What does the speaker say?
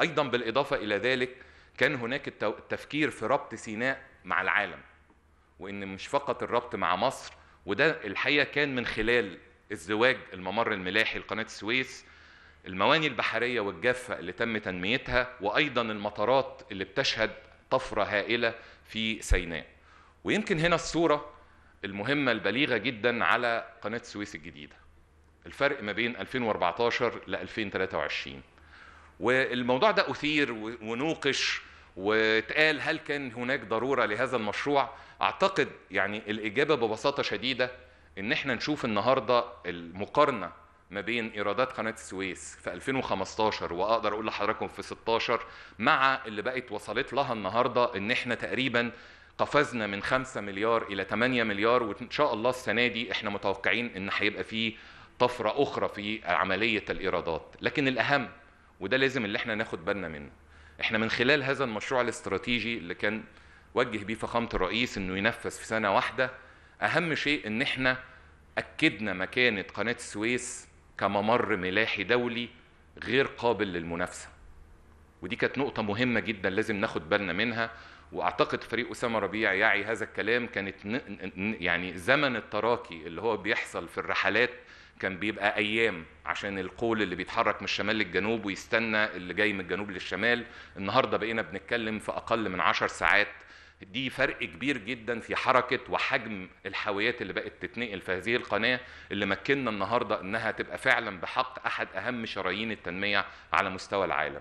ايضا بالاضافه الى ذلك كان هناك التفكير في ربط سيناء مع العالم وان مش فقط الربط مع مصر وده الحقيقه كان من خلال الزواج الممر الملاحي لقناه السويس المواني البحريه والجافه اللي تم تنميتها وايضا المطارات اللي بتشهد طفره هائله في سيناء ويمكن هنا الصوره المهمه البليغه جدا على قناه السويس الجديده الفرق ما بين 2014 ل 2023 والموضوع ده أثير ونوقش واتقال هل كان هناك ضرورة لهذا المشروع أعتقد يعني الإجابة ببساطة شديدة إن إحنا نشوف النهاردة المقارنة ما بين ايرادات قناه السويس في 2015 واقدر اقول لحضراتكم في 16 مع اللي بقت وصلت لها النهارده ان احنا تقريبا قفزنا من 5 مليار الى 8 مليار وان شاء الله السنه دي احنا متوقعين ان هيبقى فيه طفره اخرى في عمليه الايرادات لكن الاهم وده لازم اللي احنا ناخد بالنا منه احنا من خلال هذا المشروع الاستراتيجي اللي كان وجه بيه فخامه الرئيس انه ينفذ في سنه واحده اهم شيء ان احنا اكدنا مكانه قناه السويس كممر ملاحي دولي غير قابل للمنافسه ودي كانت نقطة مهمة جدا لازم ناخد بالنا منها واعتقد فريق اسامه ربيع يعي هذا الكلام كانت يعني زمن التراكي اللي هو بيحصل في الرحلات كان بيبقى ايام عشان القول اللي بيتحرك من الشمال للجنوب ويستنى اللي جاي من الجنوب للشمال النهارده بقينا بنتكلم في اقل من عشر ساعات دي فرق كبير جدا في حركة وحجم الحاويات اللي بقت تتنقل في هذه القناة اللي مكننا النهاردة انها تبقى فعلا بحق احد اهم شرايين التنمية على مستوى العالم